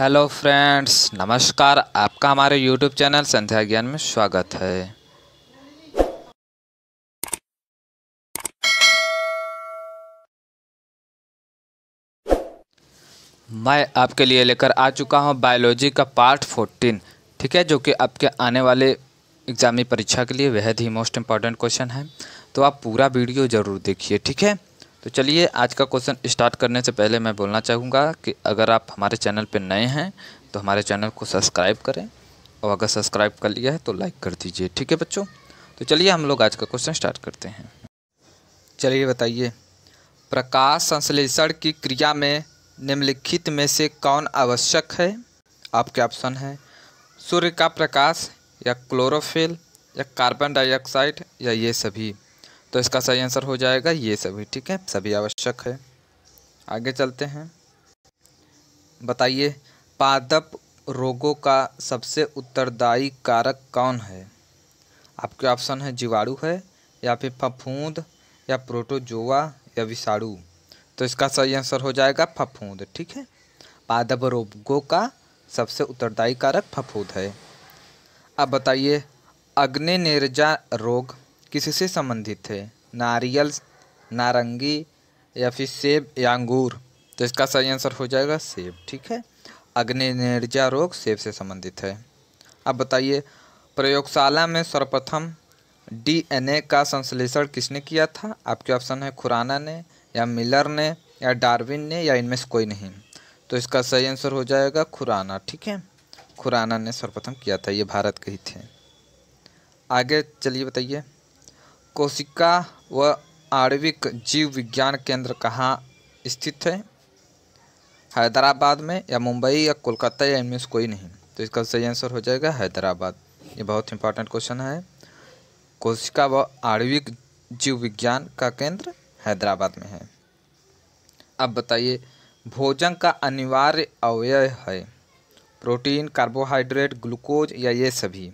hello friends नमस्कार आपका हमारे यूट्यूब चैनल संध्या ज्ञान में स्वागत है मैं आपके लिए लेकर आ चुका हूं बायोलॉजी का पार्ट फोर्टीन ठीक है जो कि आपके आने वाले एग्जामी परीक्षा के लिए बेहद ही मोस्ट इम्पॉर्टेंट क्वेश्चन है तो आप पूरा वीडियो ज़रूर देखिए ठीक है तो चलिए आज का क्वेश्चन स्टार्ट करने से पहले मैं बोलना चाहूँगा कि अगर आप हमारे चैनल पर नए हैं तो हमारे चैनल को सब्सक्राइब करें और अगर सब्सक्राइब कर लिया है तो लाइक कर दीजिए ठीक है बच्चों तो चलिए हम लोग आज का क्वेश्चन स्टार्ट करते हैं चलिए बताइए प्रकाश संश्लेषण की क्रिया में निम्नलिखित में से कौन आवश्यक है आपके ऑप्शन है सूर्य का प्रकाश या क्लोरोफिल या कार्बन डाइऑक्साइड या ये सभी तो इसका सही आंसर हो जाएगा ये सभी ठीक है सभी आवश्यक है आगे चलते हैं बताइए पादप रोगों का सबसे उत्तरदायी कारक कौन है आपके ऑप्शन है जीवाणु है या फिर फफूंद या प्रोटोजोआ या विषाणु तो इसका सही आंसर हो जाएगा फफूंद ठीक है पादप रोगों का सबसे उत्तरदायी कारक फफूंद है अब बताइए अग्नि निर्जा रोग किससे संबंधित है नारियल नारंगी या फिर सेब या अंगूर तो इसका सही आंसर हो जाएगा सेब ठीक है अग्नि निर्जा रोग सेब से संबंधित है अब बताइए प्रयोगशाला में सर्वप्रथम डीएनए का संश्लेषण किसने किया था आपके ऑप्शन है खुराना ने या मिलर ने या डार्विन ने या इनमें से कोई नहीं तो इसका सही आंसर हो जाएगा खुराना ठीक है खुराना ने सर्वप्रथम किया था ये भारत के ही थे आगे चलिए बताइए कोशिका व आणविक जीव विज्ञान केंद्र कहाँ स्थित है हैदराबाद में या मुंबई या कोलकाता या इनमें से कोई नहीं तो इसका सही आंसर हो जाएगा हैदराबाद ये बहुत इंपॉर्टेंट क्वेश्चन है कोशिका व आणविक जीव विज्ञान का केंद्र हैदराबाद में है अब बताइए भोजन का अनिवार्य अवयव है प्रोटीन कार्बोहाइड्रेट ग्लूकोज या ये सभी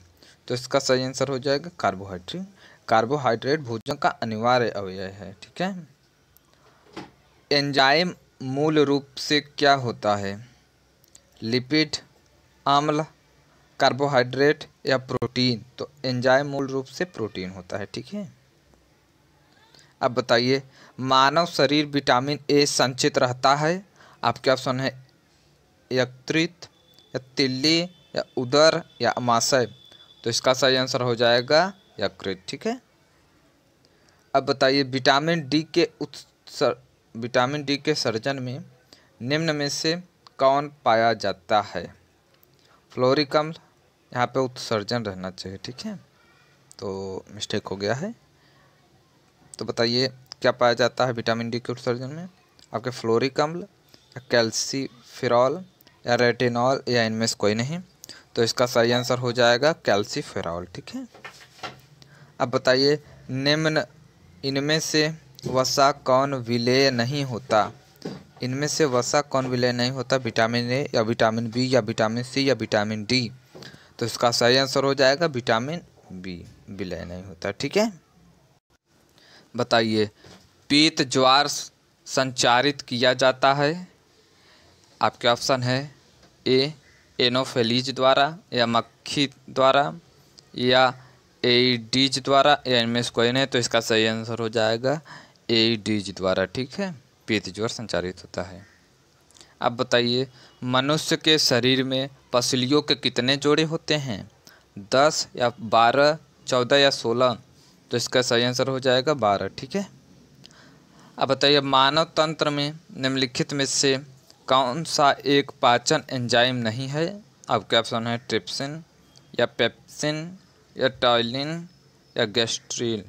तो इसका सही आंसर हो जाएगा कार्बोहाइड्रेट कार्बोहाइड्रेट भोजन का अनिवार्य अवयव है ठीक है एंजाइम मूल रूप से क्या होता है लिपिड आम्ल कार्बोहाइड्रेट या प्रोटीन तो एंजाइम मूल रूप से प्रोटीन होता है ठीक है अब बताइए मानव शरीर विटामिन ए संचित रहता है आपके ऑप्शन है यकृत या तिल्ली या उदर या अमाशय तो इसका सही आंसर हो जाएगा या क्रेट ठीक है अब बताइए विटामिन डी के उत्सर विटामिन डी के सर्जन में निम्न में से कौन पाया जाता है फ्लोरिकम यहाँ पे उत्सर्जन रहना चाहिए ठीक है तो मिस्टेक हो गया है तो बताइए क्या पाया जाता है विटामिन डी के उत्सर्जन में आपके फ्लोरिकम्ल या या कैल्सीफिरॉल या रेटिनॉल या इनमें से कोई नहीं तो इसका सही आंसर हो जाएगा फिरॉल ठीक है अब बताइए निम्न इनमें से वसा कौन विलेय नहीं होता इनमें से वसा कौन विलेय नहीं होता विटामिन ए या विटामिन बी या विटामिन सी या विटामिन डी तो इसका सही आंसर हो जाएगा विटामिन बी विलय नहीं होता ठीक है बताइए पीत ज्वार संचारित किया जाता है आपके ऑप्शन है ए एनोफेलीज द्वारा या मक्खी द्वारा या ए डीज द्वारा या इनमें से कोई नहीं तो इसका सही आंसर हो जाएगा ए डीज द्वारा ठीक है पीत ज्वर संचालित होता है अब बताइए मनुष्य के शरीर में पसलियों के कितने जोड़े होते हैं दस या बारह चौदह या सोलह तो इसका सही आंसर हो जाएगा बारह ठीक है अब बताइए मानव तंत्र में निम्नलिखित में से कौन सा एक पाचन एंजाइम नहीं है आपके ऑप्शन है ट्रिप्सिन या पेप्सिन या टाइलिन या गैस्ट्रीन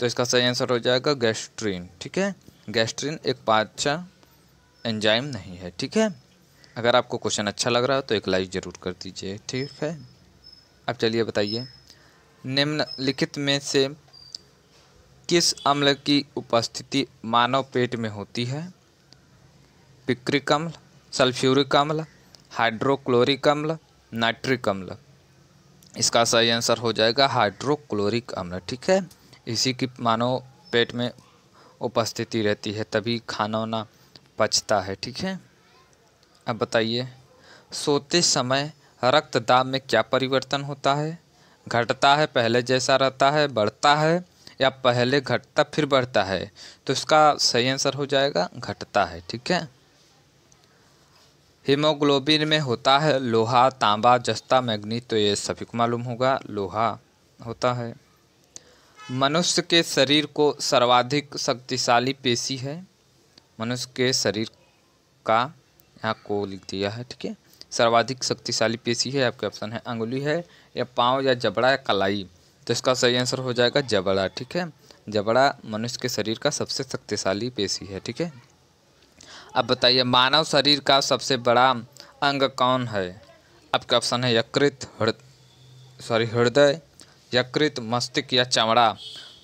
तो इसका सही आंसर हो जाएगा गैस्ट्रीन ठीक है गैस्ट्रीन एक पाचा एंजाइम नहीं है ठीक है अगर आपको क्वेश्चन अच्छा लग रहा हो तो एक लाइक ज़रूर कर दीजिए ठीक है अब चलिए बताइए निम्नलिखित में से किस अम्ल की उपस्थिति मानव पेट में होती है पिक्रिक अम्ल सल्फ्यूरिक अम्ल हाइड्रोक्लोरिक अम्ल नाइट्रिक अम्ल इसका सही आंसर हो जाएगा हाइड्रोक्लोरिक अम्ल ठीक है इसी की मानो पेट में उपस्थिति रहती है तभी खाना वाना पचता है ठीक है अब बताइए सोते समय रक्त दाब में क्या परिवर्तन होता है घटता है पहले जैसा रहता है बढ़ता है या पहले घटता फिर बढ़ता है तो इसका सही आंसर हो जाएगा घटता है ठीक है हीमोग्लोबिन में होता है लोहा तांबा जस्ता मैग्नीज तो ये सभी को मालूम होगा लोहा होता है मनुष्य के शरीर को सर्वाधिक शक्तिशाली पेशी है मनुष्य के शरीर का यहाँ को लिख दिया है ठीक है सर्वाधिक शक्तिशाली पेशी है आपके ऑप्शन है अंगुली है या पाँव या जबड़ा या कलाई तो इसका सही आंसर हो जाएगा जबड़ा ठीक है जबड़ा मनुष्य के शरीर का सबसे शक्तिशाली पेशी है ठीक है अब बताइए मानव शरीर का सबसे बड़ा अंग कौन है आपका ऑप्शन है यकृत हृदय सॉरी हृदय यकृत मस्तिष्क या चमड़ा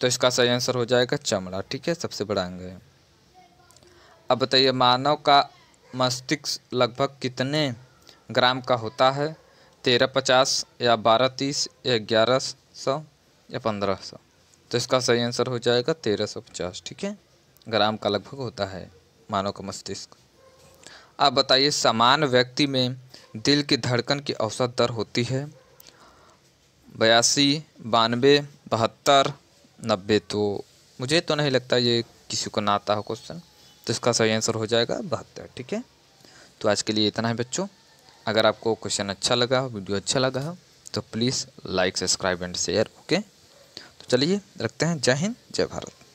तो इसका सही आंसर हो जाएगा चमड़ा ठीक है सबसे बड़ा अंग है अब बताइए मानव का मस्तिष्क लगभग कितने ग्राम का होता है तेरह पचास या बारह तीस या ग्यारह सौ या पंद्रह सौ तो इसका सही आंसर हो जाएगा तेरह सौ पचास ठीक है ग्राम का लगभग होता है मानव का मस्तिष्क आप बताइए समान व्यक्ति में दिल की धड़कन की औसत दर होती है बयासी बानवे बहत्तर नब्बे तो मुझे तो नहीं लगता ये किसी को ना आता हो क्वेश्चन तो इसका सही आंसर हो जाएगा बहत्तर ठीक है तो आज के लिए इतना है बच्चों अगर आपको क्वेश्चन अच्छा लगा हो वीडियो अच्छा लगा हो तो please like subscribe and share okay तो चलिए रखते हैं जय हिंद जय भारत